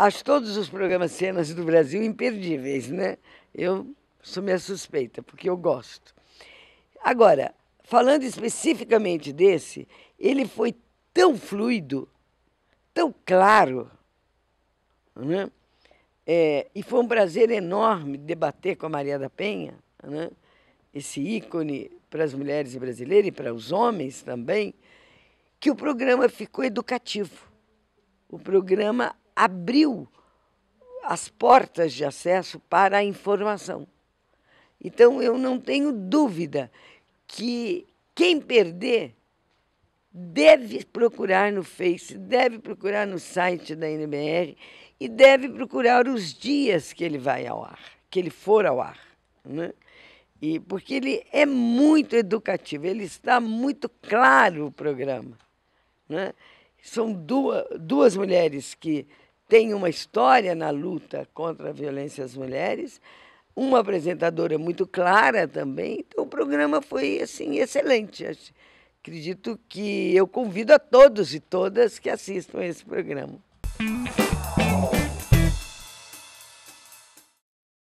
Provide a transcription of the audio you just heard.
Acho todos os programas Cenas do Brasil imperdíveis, né? Eu sou minha suspeita, porque eu gosto. Agora, falando especificamente desse, ele foi tão fluido, tão claro, né? É, e foi um prazer enorme debater com a Maria da Penha, né? esse ícone para as mulheres brasileiras e para os homens também, que o programa ficou educativo. O programa abriu as portas de acesso para a informação. Então eu não tenho dúvida que quem perder deve procurar no Face, deve procurar no site da NBR e deve procurar os dias que ele vai ao ar, que ele for ao ar, né? E porque ele é muito educativo, ele está muito claro o programa, né? São duas, duas mulheres que tem uma história na luta contra a violência às mulheres, uma apresentadora muito clara também. Então, o programa foi assim excelente. Acredito que eu convido a todos e todas que assistam esse programa.